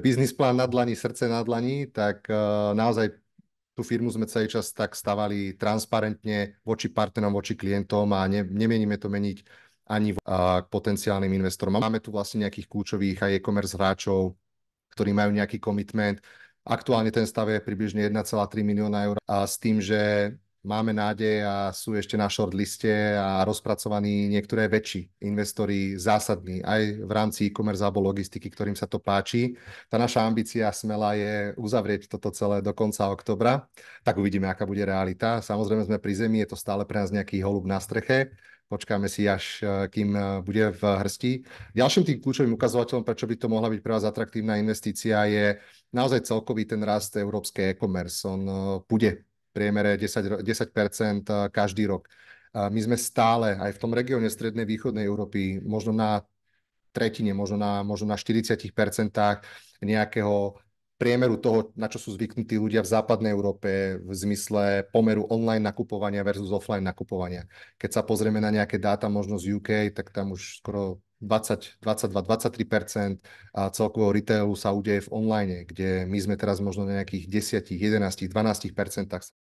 biznis plán na dlani, srdce na dlani, tak eh, naozaj tú firmu sme celý čas tak stavali transparentne voči partnerom, voči klientom a ne, nemienime to meniť ani k eh, potenciálnym investorom. Máme tu vlastne nejakých kľúčových aj e-commerce hráčov, ktorí majú nejaký komitment. Aktuálne ten stav je približne 1,3 milióna eur a s tým, že máme nádej a sú ešte na short liste a rozpracovaní niektoré väčší investori zásadní aj v rámci e-commerce alebo logistiky, ktorým sa to páči. Tá naša ambícia smela je uzavrieť toto celé do konca oktobra, tak uvidíme, aká bude realita. Samozrejme sme pri zemi, je to stále pre nás nejaký holub na streche, počkáme si až e, kým e, bude v hrsti. Ďalším tým kľúčovým ukazovateľom, prečo by to mohla byť pre vás atraktívna investícia, je naozaj celkový ten rast európskej e-commerce. On e, bude priemere 10, 10 eh, každý rok. My sme stále aj v tom regióne strednej východnej Európy možno na tretine, možno na, možno na 40 nejakého priemeru toho, na čo sú zvyknutí ľudia v západnej Európe v zmysle pomeru online nakupovania versus offline nakupovania. Keď sa pozrieme na nejaké dáta možno z UK, tak tam už skoro 20, 22, 23 celkového retailu sa udeje v online, kde my sme teraz možno na nejakých 10, 11, 12